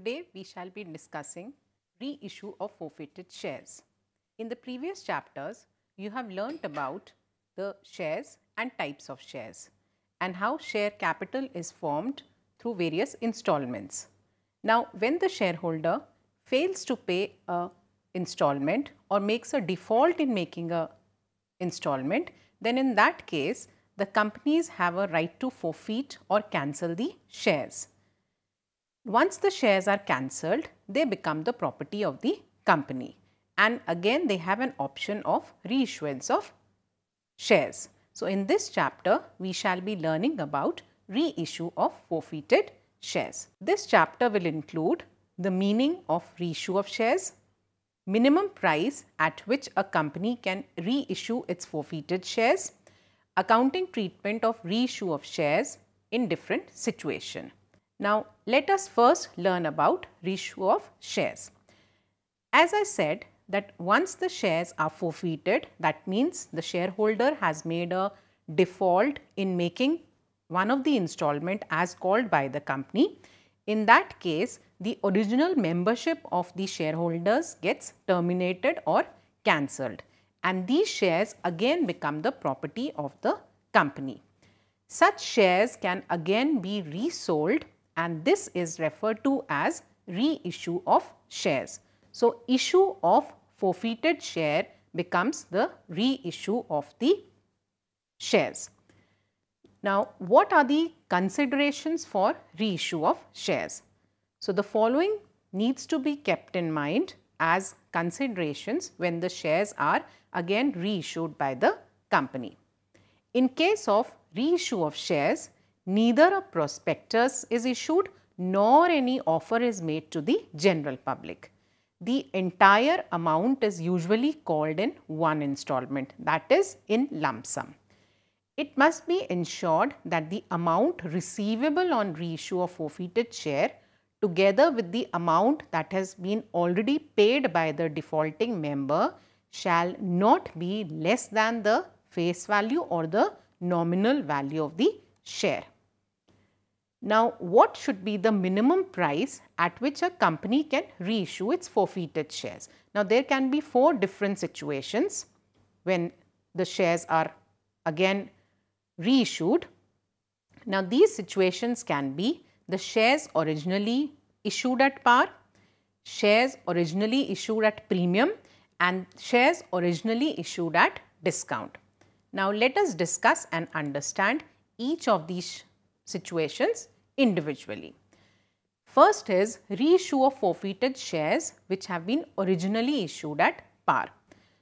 Today we shall be discussing reissue of forfeited shares. In the previous chapters, you have learnt about the shares and types of shares and how share capital is formed through various installments. Now, when the shareholder fails to pay a installment or makes a default in making a installment, then in that case, the companies have a right to forfeit or cancel the shares. Once the shares are cancelled, they become the property of the company and again they have an option of reissuance of shares. So, in this chapter, we shall be learning about reissue of forfeited shares. This chapter will include the meaning of reissue of shares, minimum price at which a company can reissue its forfeited shares, accounting treatment of reissue of shares in different situation. Now, let us first learn about reissue of shares. As I said that once the shares are forfeited, that means the shareholder has made a default in making one of the installment as called by the company. In that case, the original membership of the shareholders gets terminated or cancelled and these shares again become the property of the company. Such shares can again be resold and this is referred to as reissue of shares. So, issue of forfeited share becomes the reissue of the shares. Now, what are the considerations for reissue of shares? So, the following needs to be kept in mind as considerations when the shares are again reissued by the company. In case of reissue of shares, neither a prospectus is issued nor any offer is made to the general public. The entire amount is usually called in one installment that is in lump sum. It must be ensured that the amount receivable on reissue of forfeited share together with the amount that has been already paid by the defaulting member shall not be less than the face value or the nominal value of the share. Now, what should be the minimum price at which a company can reissue its forfeited shares? Now, there can be four different situations when the shares are again reissued. Now, these situations can be the shares originally issued at par, shares originally issued at premium and shares originally issued at discount. Now, let us discuss and understand each of these situations individually. First is reissue of forfeited shares which have been originally issued at par.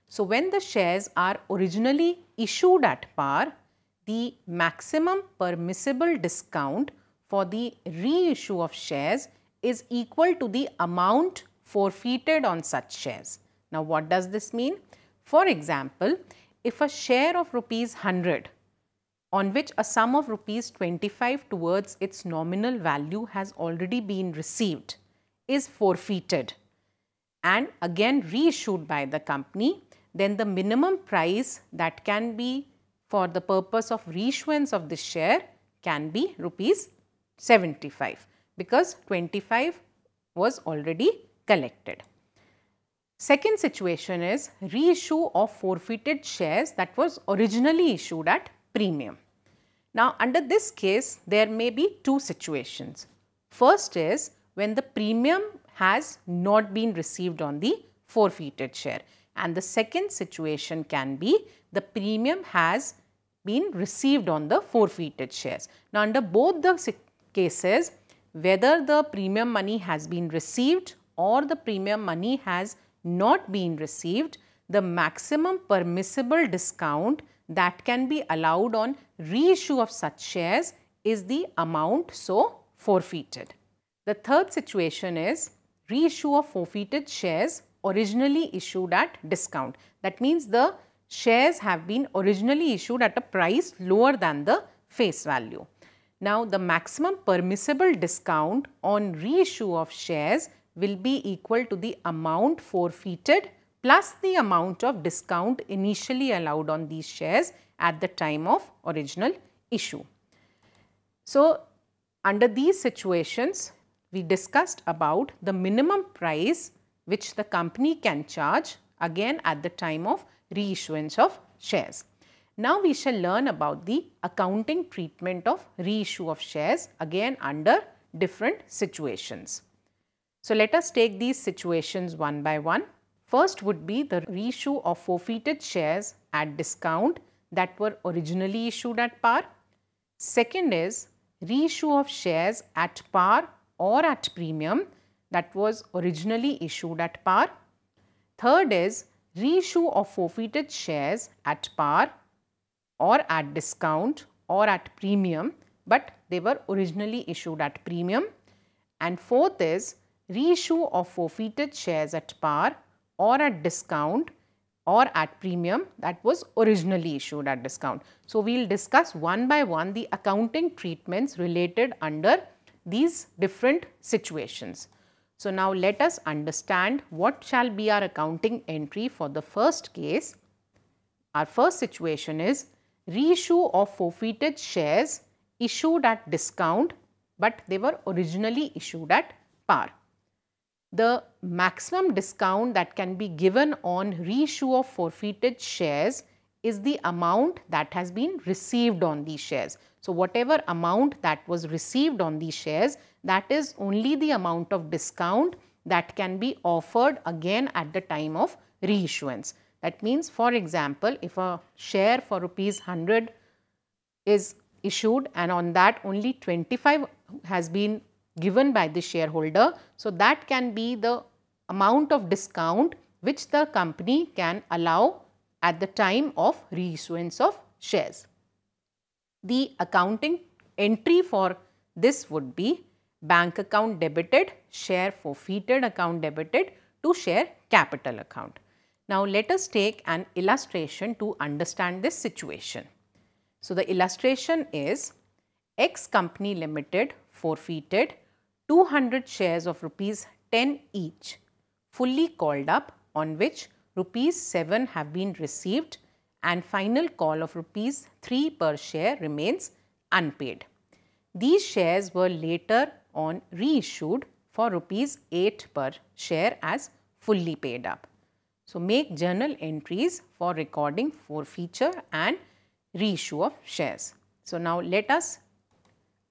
So, when the shares are originally issued at par, the maximum permissible discount for the reissue of shares is equal to the amount forfeited on such shares. Now, what does this mean? For example, if a share of rupees 100 on which a sum of rupees 25 towards its nominal value has already been received is forfeited and again reissued by the company, then the minimum price that can be for the purpose of reissuance of this share can be rupees 75 because 25 was already collected. Second situation is reissue of forfeited shares that was originally issued at premium. Now under this case there may be two situations. First is when the premium has not been received on the forfeited share and the second situation can be the premium has been received on the forfeited shares. Now under both the cases whether the premium money has been received or the premium money has not been received, the maximum permissible discount that can be allowed on reissue of such shares is the amount so forfeited. The third situation is reissue of forfeited shares originally issued at discount. That means the shares have been originally issued at a price lower than the face value. Now, the maximum permissible discount on reissue of shares will be equal to the amount forfeited plus the amount of discount initially allowed on these shares at the time of original issue. So, under these situations, we discussed about the minimum price which the company can charge again at the time of reissuance of shares. Now, we shall learn about the accounting treatment of reissue of shares again under different situations. So, let us take these situations one by one. First would be the reissue of forfeited shares at discount that were originally issued at par. Second is reissue of shares at par or at premium that was originally issued at par. Third is reissue of forfeited shares at par or at discount or at premium but they were originally issued at premium. And fourth is reissue of forfeited shares at par or at discount or at premium that was originally issued at discount. So, we will discuss one by one the accounting treatments related under these different situations. So, now let us understand what shall be our accounting entry for the first case. Our first situation is reissue of forfeited shares issued at discount but they were originally issued at par the maximum discount that can be given on reissue of forfeited shares is the amount that has been received on these shares. So, whatever amount that was received on these shares that is only the amount of discount that can be offered again at the time of reissuance. That means for example, if a share for rupees 100 is issued and on that only 25 has been given by the shareholder. So, that can be the amount of discount which the company can allow at the time of reissuance of shares. The accounting entry for this would be bank account debited, share forfeited account debited to share capital account. Now, let us take an illustration to understand this situation. So, the illustration is X company limited forfeited 200 shares of rupees 10 each fully called up on which rupees 7 have been received and final call of rupees 3 per share remains unpaid. These shares were later on reissued for rupees 8 per share as fully paid up. So, make journal entries for recording for feature and reissue of shares. So, now let us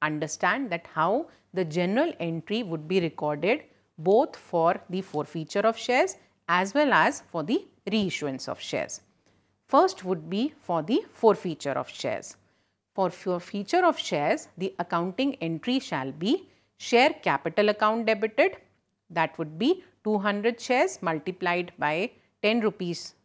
understand that how the general entry would be recorded both for the forfeiture of shares as well as for the reissuance of shares. First would be for the forfeiture of shares. For forfeiture of shares, the accounting entry shall be share capital account debited that would be 200 shares multiplied by 10 rupees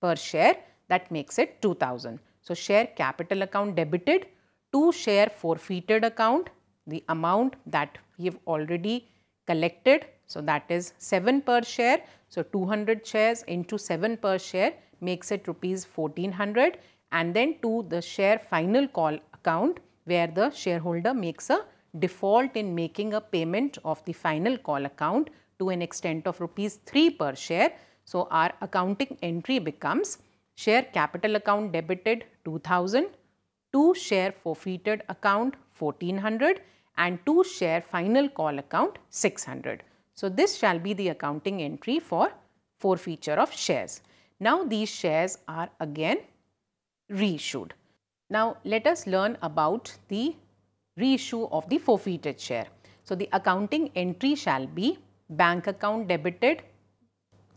per share that makes it 2000. So, share capital account debited, to share forfeited account the amount that we have already collected. So, that is 7 per share. So, 200 shares into 7 per share makes it rupees 1400 and then to the share final call account where the shareholder makes a default in making a payment of the final call account to an extent of rupees 3 per share. So, our accounting entry becomes share capital account debited 2000, to share forfeited account 1400 and to share final call account 600. So this shall be the accounting entry for for feature of shares. Now these shares are again reissued. Now let us learn about the reissue of the forfeited share. So the accounting entry shall be bank account debited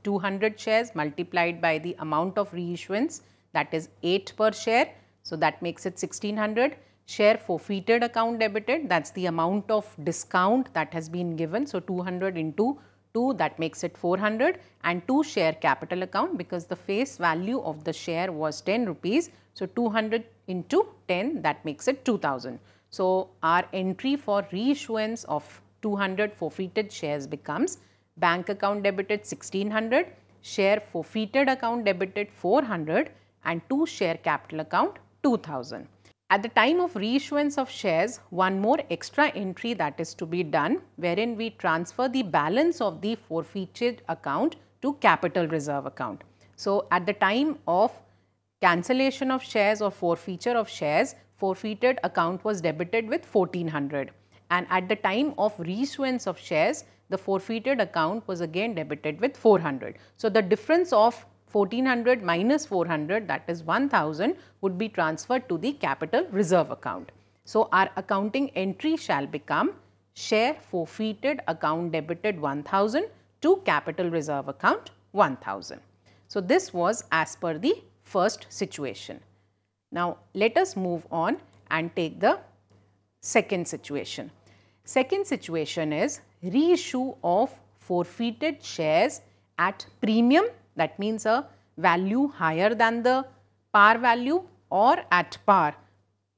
200 shares multiplied by the amount of reissuance that is 8 per share so that makes it 1600. Share forfeited account debited, that's the amount of discount that has been given. So 200 into 2 that makes it 400 and 2 share capital account because the face value of the share was 10 rupees. So 200 into 10 that makes it 2000. So our entry for reissuance of 200 forfeited shares becomes bank account debited 1600, share forfeited account debited 400 and 2 share capital account 2000. At the time of reissuance of shares, one more extra entry that is to be done wherein we transfer the balance of the forfeited account to capital reserve account. So, at the time of cancellation of shares or forfeiture of shares, forfeited account was debited with 1400 and at the time of reissuance of shares, the forfeited account was again debited with 400. So, the difference of 1400 minus 400 that is 1000 would be transferred to the capital reserve account. So, our accounting entry shall become share forfeited account debited 1000 to capital reserve account 1000. So, this was as per the first situation. Now, let us move on and take the second situation. Second situation is reissue of forfeited shares at premium that means a value higher than the par value or at par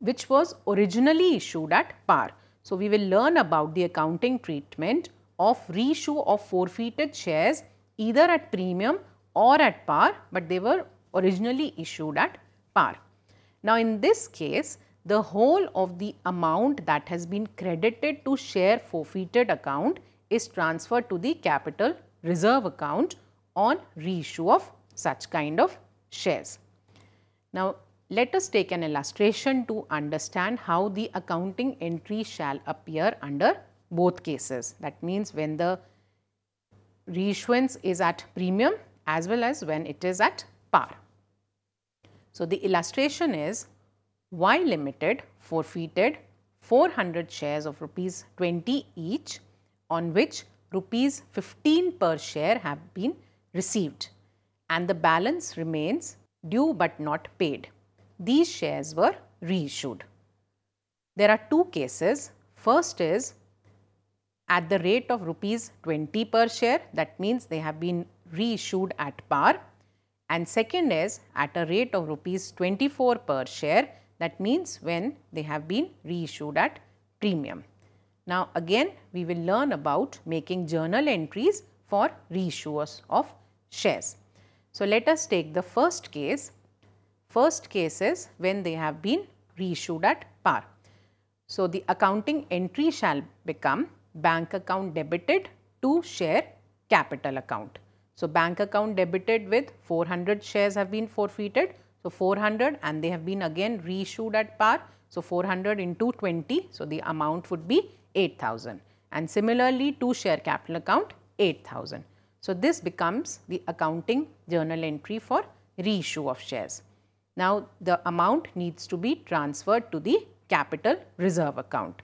which was originally issued at par. So, we will learn about the accounting treatment of reissue of forfeited shares either at premium or at par, but they were originally issued at par. Now, in this case, the whole of the amount that has been credited to share forfeited account is transferred to the capital reserve account on reissue of such kind of shares. Now, let us take an illustration to understand how the accounting entry shall appear under both cases. That means when the reissuance is at premium as well as when it is at par. So, the illustration is Y Limited forfeited 400 shares of rupees 20 each on which rupees 15 per share have been received and the balance remains due but not paid. These shares were reissued. There are two cases. First is at the rate of rupees 20 per share that means they have been reissued at par and second is at a rate of rupees 24 per share that means when they have been reissued at premium. Now again we will learn about making journal entries for reissues of shares. So, let us take the first case. First case is when they have been reissued at par. So, the accounting entry shall become bank account debited to share capital account. So, bank account debited with 400 shares have been forfeited. So, 400 and they have been again reissued at par. So, 400 into 20. So, the amount would be 8000 and similarly to share capital account 8000. So, this becomes the accounting journal entry for reissue of shares. Now, the amount needs to be transferred to the capital reserve account.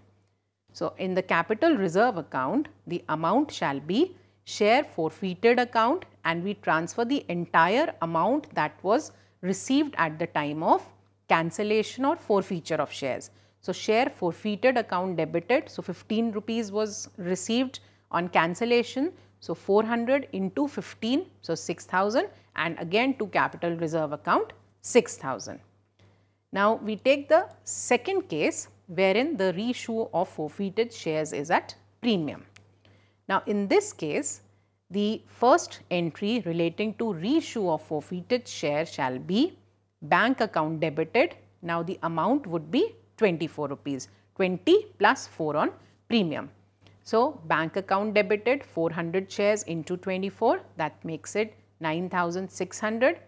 So, in the capital reserve account, the amount shall be share forfeited account and we transfer the entire amount that was received at the time of cancellation or forfeiture of shares. So, share forfeited account debited. So, 15 rupees was received on cancellation, so 400 into 15, so 6000 and again to capital reserve account 6000. Now we take the second case wherein the reissue of forfeited shares is at premium. Now in this case, the first entry relating to reissue of forfeited share shall be bank account debited. Now the amount would be 24 rupees, 20 plus 4 on premium. So, bank account debited 400 shares into 24 that makes it 9600.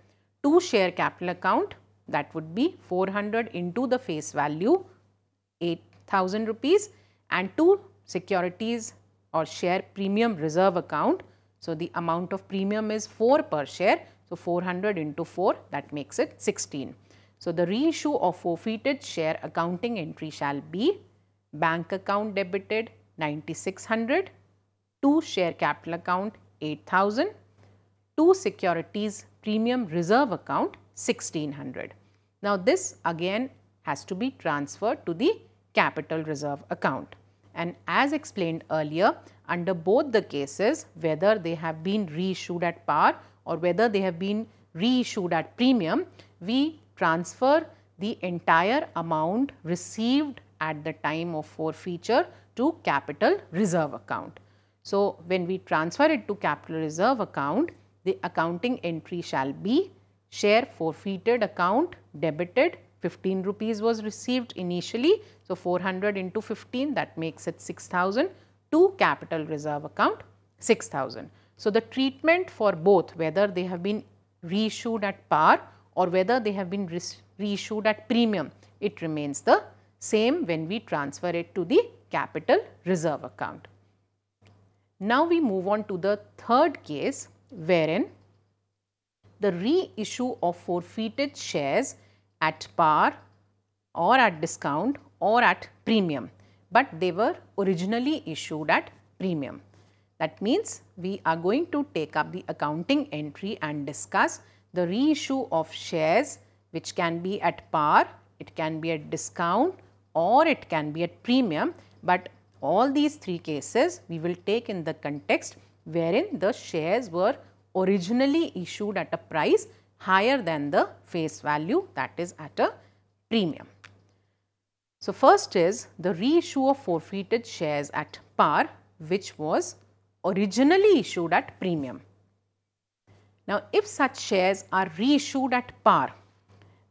2 share capital account that would be 400 into the face value 8000 rupees and 2 securities or share premium reserve account. So, the amount of premium is 4 per share. So, 400 into 4 that makes it 16. So, the reissue of forfeited share accounting entry shall be bank account debited 9600, 2 share capital account 8000, 2 securities premium reserve account 1600. Now this again has to be transferred to the capital reserve account. And as explained earlier, under both the cases, whether they have been reissued at par or whether they have been reissued at premium, we transfer the entire amount received at the time of forfeiture to capital reserve account. So, when we transfer it to capital reserve account, the accounting entry shall be share forfeited account debited 15 rupees was received initially. So, 400 into 15 that makes it 6000 to capital reserve account 6000. So, the treatment for both whether they have been reissued at par or whether they have been reissued at premium it remains the same when we transfer it to the capital reserve account. Now we move on to the third case wherein the reissue of forfeited shares at par or at discount or at premium but they were originally issued at premium. That means we are going to take up the accounting entry and discuss the reissue of shares which can be at par, it can be at discount or it can be at premium but all these three cases we will take in the context wherein the shares were originally issued at a price higher than the face value that is at a premium. So, first is the reissue of forfeited shares at par which was originally issued at premium. Now, if such shares are reissued at par,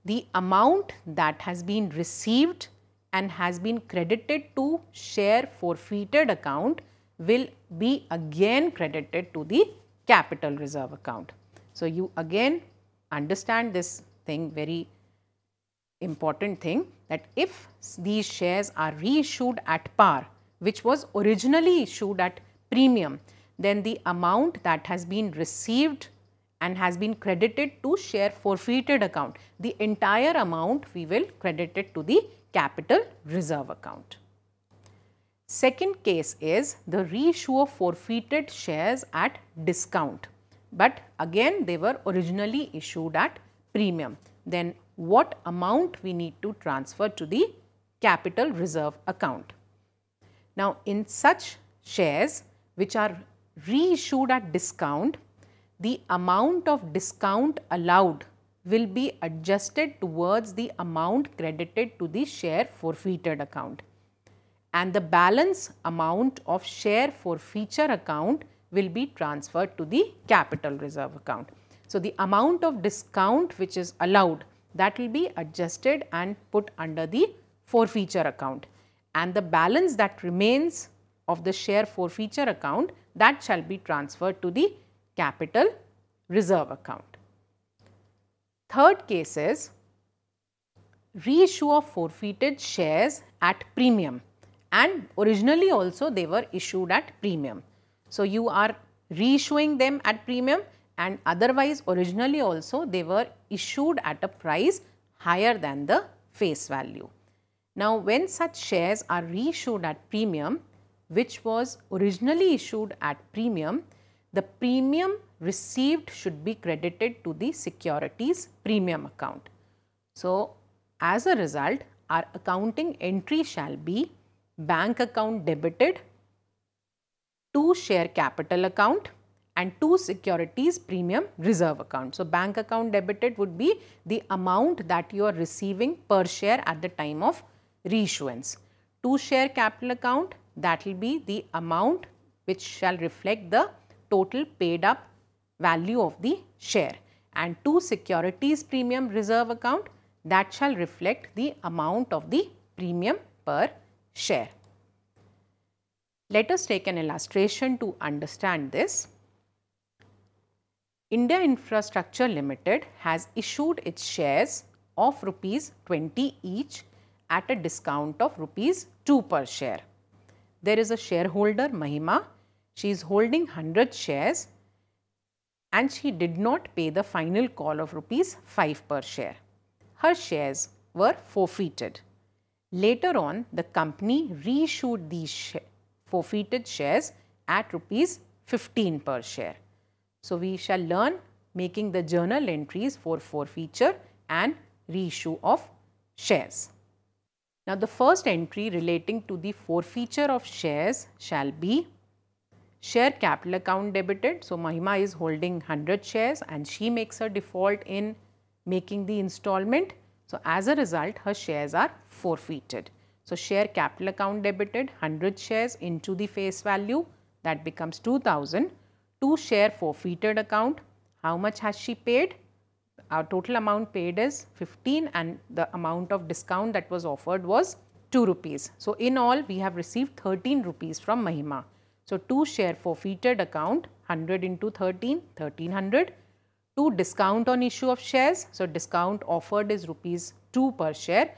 the amount that has been received and has been credited to share forfeited account will be again credited to the capital reserve account. So, you again understand this thing very important thing that if these shares are reissued at par which was originally issued at premium then the amount that has been received and has been credited to share forfeited account the entire amount we will credit it to the capital reserve account. Second case is the reissue of forfeited shares at discount but again they were originally issued at premium. Then what amount we need to transfer to the capital reserve account. Now in such shares which are reissued at discount, the amount of discount allowed will be adjusted towards the amount credited to the share forfeited account and the balance amount of share forfeiture account will be transferred to the capital reserve account. So, the amount of discount which is allowed that will be adjusted and put under the forfeiture account and the balance that remains of the share forfeiture account that shall be transferred to the capital reserve account. Third case is reissue of forfeited shares at premium and originally also they were issued at premium. So, you are reissuing them at premium and otherwise originally also they were issued at a price higher than the face value. Now, when such shares are reissued at premium which was originally issued at premium, the premium received should be credited to the securities premium account. So, as a result, our accounting entry shall be bank account debited to share capital account and to securities premium reserve account. So, bank account debited would be the amount that you are receiving per share at the time of reissuance. To share capital account that will be the amount which shall reflect the total paid up value of the share and to securities premium reserve account that shall reflect the amount of the premium per share. Let us take an illustration to understand this. India Infrastructure Limited has issued its shares of rupees 20 each at a discount of rupees 2 per share. There is a shareholder Mahima she is holding 100 shares and she did not pay the final call of rupees 5 per share. Her shares were forfeited. Later on, the company reissued these sh forfeited shares at rupees 15 per share. So, we shall learn making the journal entries for forfeiture and reissue of shares. Now, the first entry relating to the forfeiture of shares shall be Share capital account debited. So Mahima is holding 100 shares and she makes a default in making the installment. So as a result, her shares are forfeited. So share capital account debited 100 shares into the face value that becomes 2000. Two share forfeited account. How much has she paid? Our total amount paid is 15 and the amount of discount that was offered was 2 rupees. So in all we have received 13 rupees from Mahima. So, 2 share forfeited account 100 into 13, 1300. 2 discount on issue of shares. So, discount offered is rupees 2 per share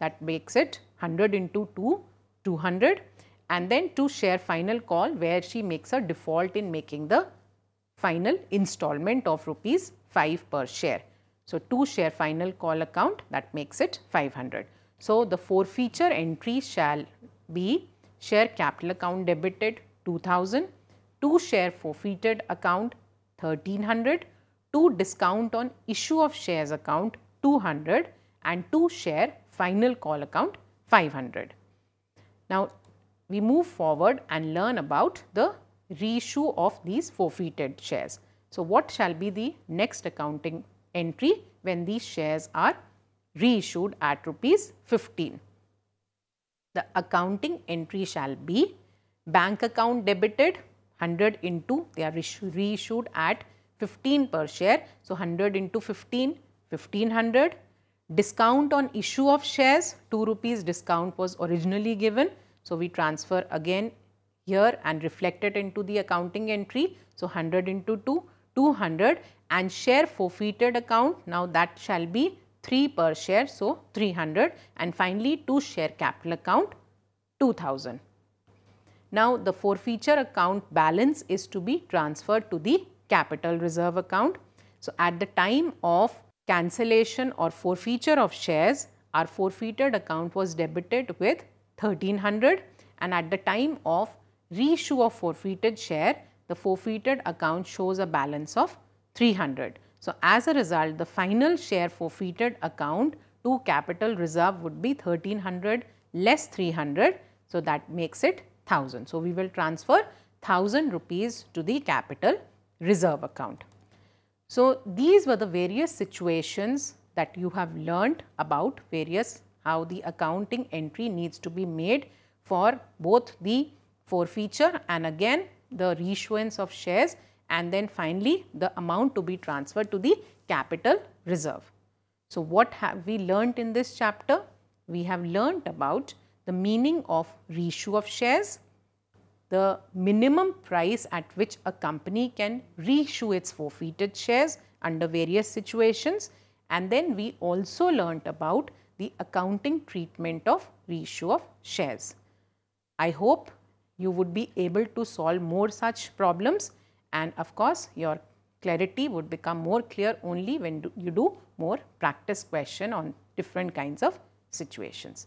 that makes it 100 into 2, 200 and then 2 share final call where she makes a default in making the final installment of rupees 5 per share. So, 2 share final call account that makes it 500. So, the forfeiture entry shall be share capital account debited 2000, two share forfeited account 1300, two discount on issue of shares account 200 and two share final call account 500. Now we move forward and learn about the reissue of these forfeited shares. So what shall be the next accounting entry when these shares are reissued at rupees 15? The accounting entry shall be Bank account debited 100 into they are reissued at 15 per share. So, 100 into 15, 1500. Discount on issue of shares, 2 rupees discount was originally given. So, we transfer again here and reflect it into the accounting entry. So, 100 into 2, 200 and share forfeited account now that shall be 3 per share. So, 300 and finally, to share capital account 2000. Now, the forfeiture account balance is to be transferred to the capital reserve account. So, at the time of cancellation or forfeiture of shares, our forfeited account was debited with 1300 and at the time of reissue of forfeited share, the forfeited account shows a balance of 300. So, as a result, the final share forfeited account to capital reserve would be 1300 less 300. So, that makes it thousand. So, we will transfer thousand rupees to the capital reserve account. So, these were the various situations that you have learnt about various how the accounting entry needs to be made for both the forfeiture and again the reissuance of shares and then finally the amount to be transferred to the capital reserve. So, what have we learnt in this chapter? We have learnt about the meaning of reissue of shares, the minimum price at which a company can reissue its forfeited shares under various situations and then we also learnt about the accounting treatment of reissue of shares. I hope you would be able to solve more such problems and of course your clarity would become more clear only when do you do more practice question on different kinds of situations.